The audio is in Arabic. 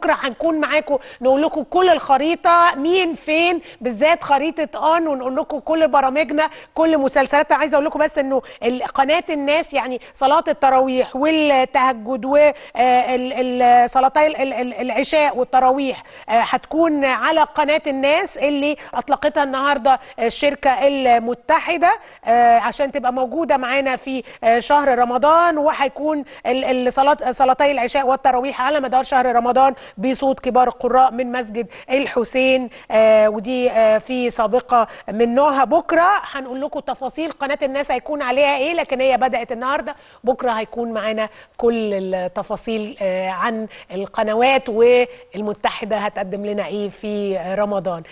بكره هنكون معاكم نقول لكم كل الخريطه مين فين بالذات خريطه ان ونقول لكم كل برامجنا كل مسلسلاتنا عايزه اقول لكم بس انه قناه الناس يعني صلاه التراويح والتهجد وصلاتي آه، العشاء والتراويح آه، هتكون على قناه الناس اللي اطلقتها النهارده آه، الشركه المتحده عشان تبقى موجوده معانا في شهر رمضان وهيكون صلاه صلاتي العشاء والتراويح على مدار شهر رمضان بصوت كبار القراء من مسجد الحسين آه، ودي آه، في سابقه من نوعها بكره هنقول لكم تفاصيل قناه الناس هيكون عليها ايه لكن هي بدات النهارده بكره هيكون معانا كل التفاصيل آه، عن القنوات والمتحده هتقدم لنا ايه في رمضان